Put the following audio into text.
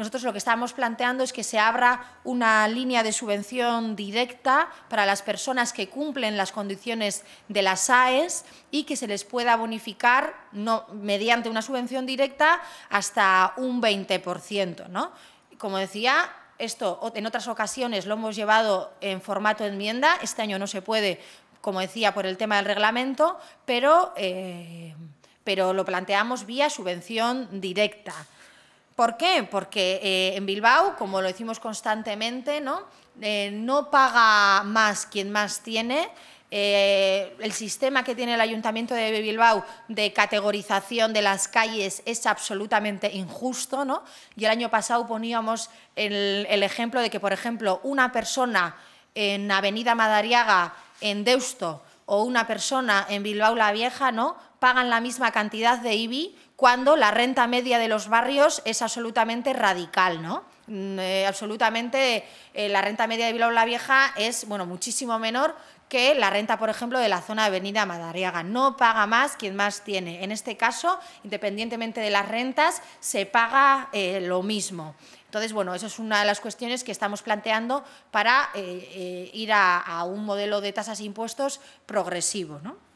Nosotros lo que estamos planteando es que se abra una línea de subvención directa para las personas que cumplen las condiciones de las AES y que se les pueda bonificar no, mediante una subvención directa hasta un 20%. Como decía, esto en otras ocasiones lo hemos llevado en formato de enmienda, este año no se puede, como decía, por el tema del reglamento, pero, eh, pero lo planteamos vía subvención directa. ¿Por qué? Porque eh, en Bilbao, como lo decimos constantemente, ¿no? Eh, no paga más quien más tiene. Eh, el sistema que tiene el Ayuntamiento de Bilbao de categorización de las calles es absolutamente injusto. ¿no? Y el año pasado poníamos el, el ejemplo de que, por ejemplo, una persona en Avenida Madariaga, en Deusto, o una persona en Bilbao la Vieja, ¿no? Pagan la misma cantidad de IBI cuando la renta media de los barrios es absolutamente radical, ¿no? Mm, eh, absolutamente eh, la renta media de Bilbao la Vieja es, bueno, muchísimo menor que la renta, por ejemplo, de la zona de Avenida Madariaga. No paga más quien más tiene. En este caso, independientemente de las rentas, se paga eh, lo mismo. Entonces, bueno, eso es una de las cuestiones que estamos planteando para eh, eh, ir a, un modelo de tasas e impuestos progresivo, ¿no?